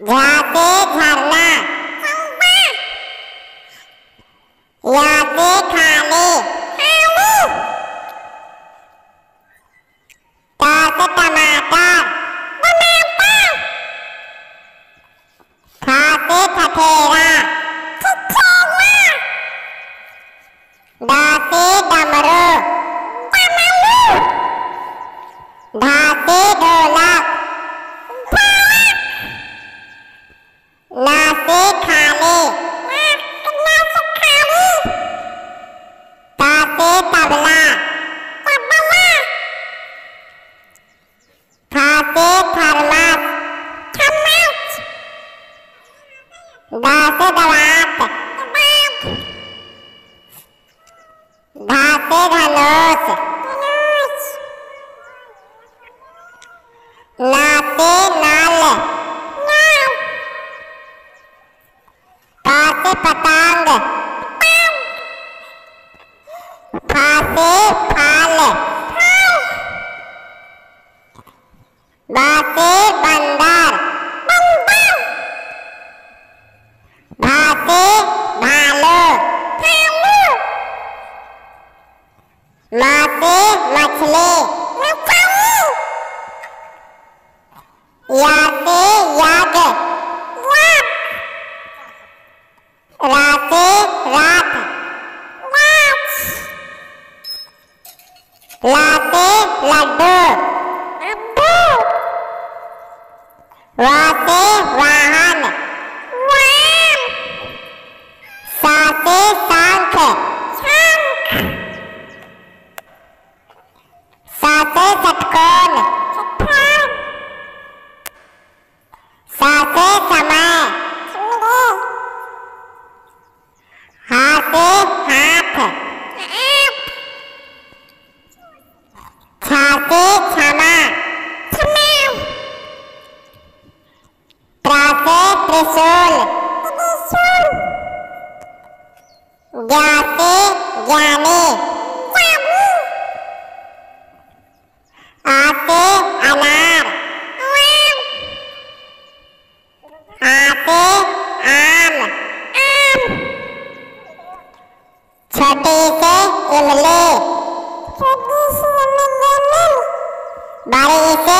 Gà tế thật là Không ba Gà dạ tế लाते नाल पासे पतंग फासे फाल बासे बंदर भासे भालो मासे मछली லாசே லட்டு அப்பு வாசே வாகன் வாம் சாசே சாங்க் त्रिशूल ज्ञाते ज्ञाने आते अनार आते आम छोटे से इमली बड़े से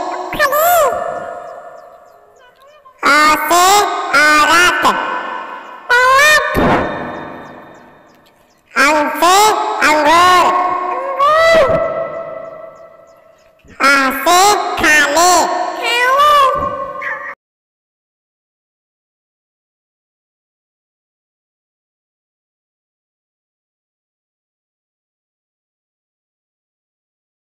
I Hace a rato.